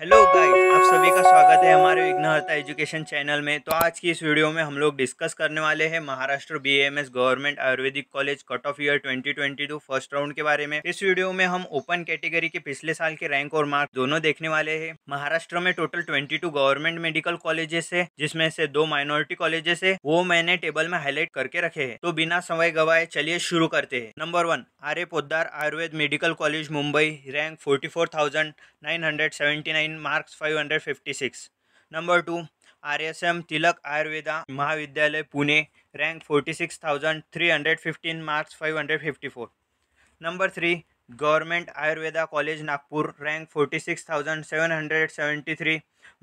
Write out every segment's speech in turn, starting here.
hello guys आप सभी का स्वागत है हमारे विघ्नहर्ता एजुकेशन चैनल में तो आज की इस वीडियो में हम लोग डिस्कस करने वाले हैं Maharashtra BMS government ayurvedic college cut off year 2022 first round के बारे में इस वीडियो में हम ओपन कैटेगरी के पिछले साल के रैंक और मार्क दोनों देखने वाले है महाराष्ट्र में total twenty government medical colleges है जिसमे से दो माइनॉरिटी कॉलेजेस है वो मैंने टेबल में हाईलाइट करके रखे है तो बिना समय गवाए चलिए शुरू करते हैं number one Arya Podar Ayurved medical college Mumbai rank forty nine marks five hundred fifty six number two R S M Tilak Ayurveda Mahavidyalaya Pune rank forty six thousand three hundred fifteen marks five hundred fifty four number three government Ayurveda college Nagpur rank forty six thousand seven hundred seventy three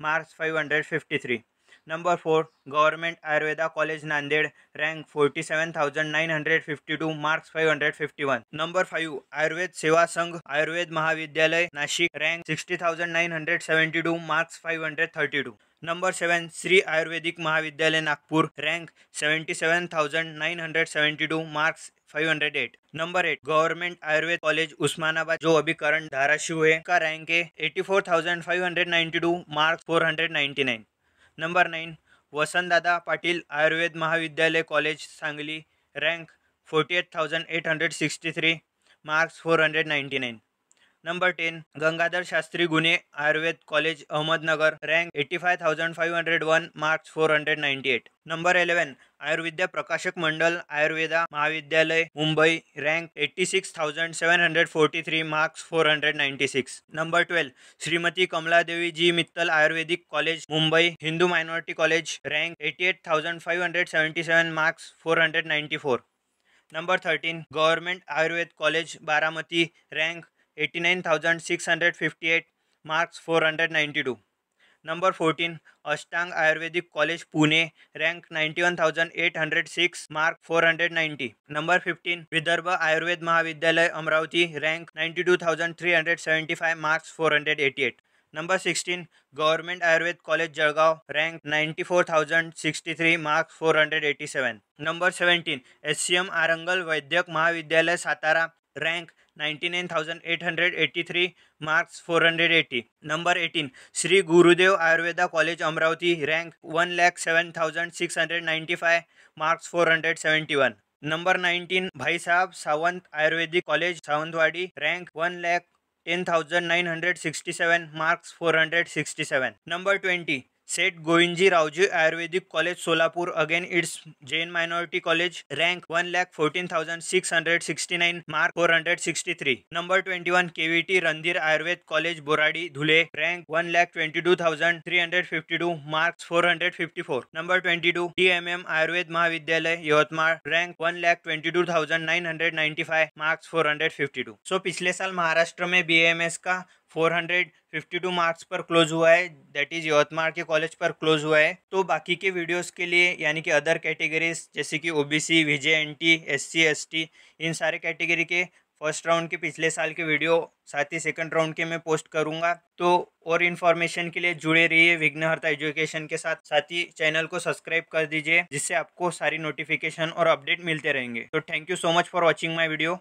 marks five hundred fifty three number four government Ayurveda college Nanded rank forty seven thousand nine hundred fifty two marks five hundred fifty one number five Ayurved Seva Sangh Ayurved Mahavidyalaya Nashik rank sixty thousand nine hundred seventy two marks five hundred thirty two number seven Shri Ayurvedic Mahavidyalaya Nagpur rank seventy seven thousand nine hundred seventy two marks five hundred eight number eight government Ayurved college Osmanabad जो अभी current Dharashiv है का rank है eighty four thousand five hundred ninety two marks four hundred ninety nine number nine Vasantdada Patil Ayurved Mahavidyalaya college Sangli rank forty eight thousand eight hundred sixty three marks four hundred ninety nine number ten Gangadhar Shastri Gune Ayurved college Ahmednagar rank eighty five thousand five hundred one marks four hundred ninety eight number eleven Ayurvidya Prakashak Mandal Ayurveda Mahavidyalaya Mumbai rank eighty six thousand seven hundred forty three marks four hundred ninety six number twelve Shrimati Kamla देवी जी Mittal Ayurvedic college Mumbai Hindu minority college rank eighty eight thousand five hundred seventy seven marks four hundred ninety four number thirteen government Ayurved college Baramati rank eighty nine thousand six hundred fifty eight marks four hundred ninety two number fourteen Ashtang Ayurvedic college Pune rank ninety one thousand eight hundred six mark four hundred ninety number fifteen Vidarbha Ayurved Mahavidyalaya Amravati rank ninety two thousand three hundred seventy five marks four hundred eighty eight number sixteen government Ayurved college Jalgaon rank ninety four thousand sixty three marks four hundred eighty seven number seventeen S C M आरंगल Vaidyak Mahavidyalaya Satara rank 99,883 marks 480 number eighteen Shri Gurudev Ayurveda college Amravati rank one lakh seven thousand six hundred ninety five marks four hundred seventy one number nineteen Bhai Saheb Sawant Ayurvedic college Sawantwadi rank one lakh ten thousand nine hundred sixty seven marks four hundred sixty seven number twenty Seth Govindji Raoji Ayurvedic college Solapur again it's Jain minority college rank one lakh fourteen thousand six hundred sixty nine mark four hundred sixty three number twenty one KVT Randhir Ayurved college Boradi Dhule rank one lakh twenty two thousand three hundred fifty two marks four hundred fifty four number twenty two D M M Ayurved Mahavidyalaya Yavatmal rank one lakh twenty two thousand nine hundred ninety five marks four hundred fifty two so पिछले साल महाराष्ट्र में B M S का 452 marks पर close हुआ है that is Yavatmal के college पर close हुआ है तो बाकी के वीडियोस के लिए यानी कि अदर कैटेगरीज जैसे कि OBC VJ NT SC ST इन सारे कैटेगरी के फर्स्ट राउंड के पिछले साल के वीडियो साथ ही सेकंड राउंड के मैं पोस्ट करूंगा तो और इन्फॉर्मेशन के लिए जुड़े रहिए विघ्नहर्ता एजुकेशन के साथ साथ ही चैनल को सब्सक्राइब कर दीजिए जिससे आपको सारी नोटिफिकेशन और अपडेट मिलते रहेंगे तो thank you so much for watching my video